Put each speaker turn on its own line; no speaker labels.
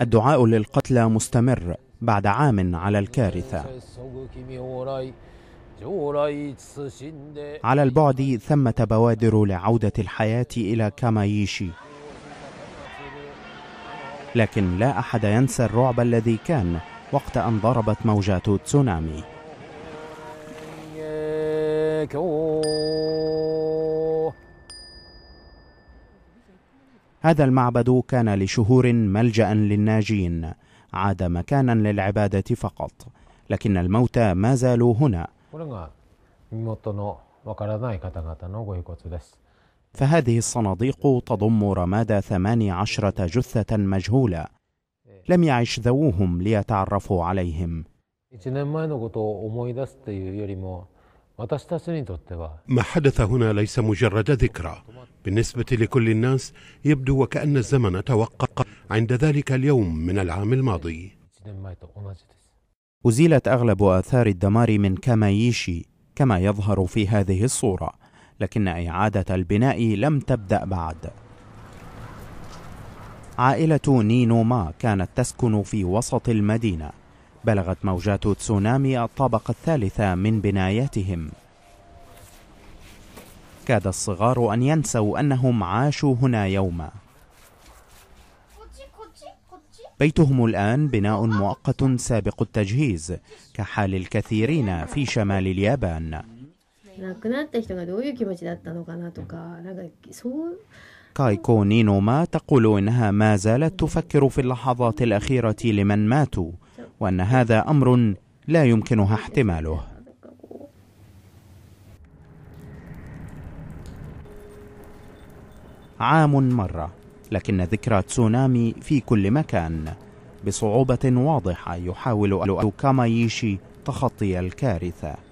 الدعاء للقتلى مستمر بعد عام على الكارثة على البعد ثمة بوادر لعودة الحياة إلى كامايشي لكن لا أحد ينسى الرعب الذي كان وقت أن ضربت موجات تسونامي هذا المعبد كان لشهور ملجأ للناجين عاد مكانا للعبادة فقط لكن الموتى ما زالوا هنا فهذه الصناديق تضم رماد ثمان عشرة جثة مجهولة لم يعش ذووهم ليتعرفوا عليهم ما حدث هنا ليس مجرد ذكرى بالنسبة لكل الناس يبدو وكأن الزمن توقف عند ذلك اليوم من العام الماضي أزيلت أغلب آثار الدمار من كامايشي كما يظهر في هذه الصورة لكن إعادة البناء لم تبدأ بعد عائلة نينو ما كانت تسكن في وسط المدينة بلغت موجات تسونامي الطابق الثالثة من بناياتهم كاد الصغار أن ينسوا أنهم عاشوا هنا يوما بيتهم الآن بناء مؤقت سابق التجهيز كحال الكثيرين في شمال اليابان كايكو نينوما تقول إنها ما زالت تفكر في اللحظات الأخيرة لمن ماتوا وأن هذا أمر لا يمكنها احتماله عام مرة لكن ذكرى تسونامي في كل مكان بصعوبة واضحة يحاول كامايشي تخطي الكارثة